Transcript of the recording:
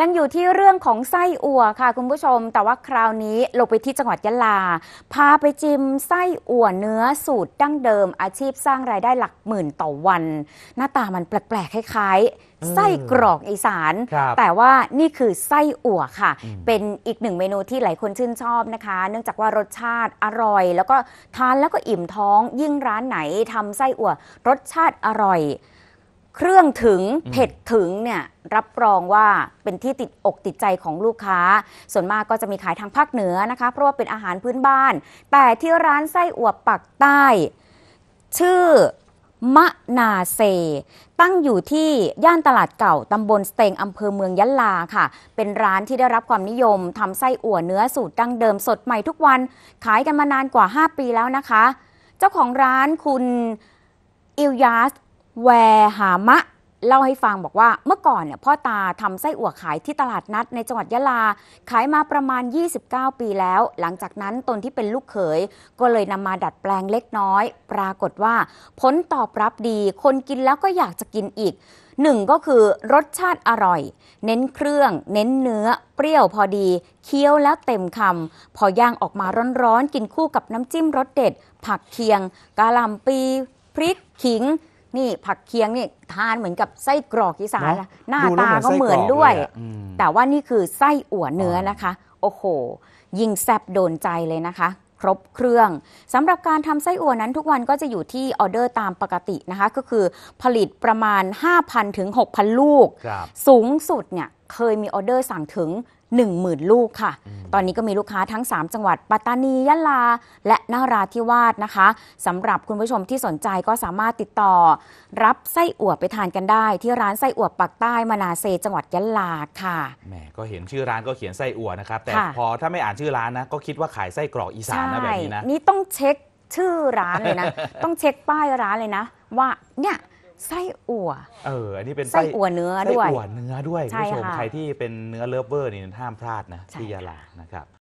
ยังอยู่ที่เรื่องของไส้อั่วค่ะคุณผู้ชม แต่ว่าคราวนี้ลงไปที่จังหวัดยะลา พาไปจิมไส้อั่วเนื้อสูตรดั้งเดิมอาชีพสร้างรายได้หลักหมื่นต่อวัน หน้าตามันแปลก ๆ คล้ายๆ ไส้กรอกอีสานแต่ว่านี่คือไส้อั่วค่ะ เป็นอีกหนึ่งเมนูที่หลายคนชื่นชอบนะคะ เนื่องจากว่ารสชาติอร่อย แล้วก็ทานแล้วก็อิ่มท้องยิ่งร้านไหนทำไส้อั่ว รสชาติอร่อยเครื่องถึงเผ็ดถึงเนี่ยรับรองว่าเป็นที่ติดอกติดใจของลูกค้า ส่วนมากก็จะมีขายทางภาคเหนือนะคะ เพราะว่าเป็นอาหารพื้นบ้าน แต่ที่ร้านไส้อั่วปักใต้ ชื่อ มะนาเซ ตั้งอยู่ที่ย่านตลาดเก่าตำบลสเตงอำเภอเมืองยะลาค่ะ เป็นร้านที่ได้รับความนิยมทำไส้อั่วเนื้อสูตรดั้งเดิมสดใหม่ทุกวันขายกันมานานกว่า 5 ปีแล้วนะคะ เจ้าของร้านคุณอิลยาสแว หามะ เล่าให้ฟังบอกว่าเมื่อก่อนเนี่ยพ่อตาทำไส้อั่วขายที่ตลาดนัดในจังหวัดยะลา ขายมาประมาณ 29 ปีแล้ว หลังจากนั้นตนที่เป็นลูกเขยก็เลยนำมาดัดแปลงเล็กน้อย ปรากฏว่า ผลตอบรับดีคนกินแล้วก็อยากจะกินอีกหนึ่งก็คือรสชาติอร่อย เน้นเครื่อง เน้นเนื้อ เปรี้ยวพอดี เคี้ยวแล้วเต็มคำพอย่างออกมาร้อนๆกินคู่กับน้ำจิ้มรสเด็ด ผักเคียงกะหล่ำปีพริกขิงนี่ผักเคียงนี่ทานเหมือนกับไส้กรอกอีสานะหน้าตาก็เหมือนด้วย แต่ว่านี่คือไส้อั่วเนื้อนะคะ โอ้โห ยิงแซบโดนใจเลยนะคะ ครบเครื่องสำหรับการทำไส้อั่วนั้นทุกวันก็จะอยู่ที่ออเดอร์ตามปกตินะคะ ก็คือผลิตประมาณ 5,000 ถึง 6,000 ลูก สูงสุดเนี่ยเคยมีออเดอร์สั่งถึง1 0,000ลูกค่ะ ตอนนี้ก็มีลูกค้าทั้ง 3 จังหวัดปัตตานียะลาและนาราธิวาสนะคะสำหรับคุณผู้ชมที่สนใจก็สามารถติดต่อ รับไส้อั่วไปทานกันได้ ที่ร้านไส้อั่วปักใต้มานาเซจังหวัดยะลาค่ะแหมก็เห็นชื่อร้านก็เขียนไส้อั่วนะครับแต่พอถ้าไม่อ่านชื่อร้านนะก็คิดว่าขายไส้กรอกอีสานนะแบบนี้นะนี่ต้องเช็คชื่อร้านเลยนะต้องเช็คป้ายร้านเลยนะว่าเนี่ยไส้อั่ว เออ อันนี้เป็นไส้อั่วเนื้อด้วย ไส้อั่วเนื้อด้วยคุณผู้ชมใครที่เป็นเนื้อเลิฟเวอร์นี่ห้ามพลาดนะที่ยาลานะครับ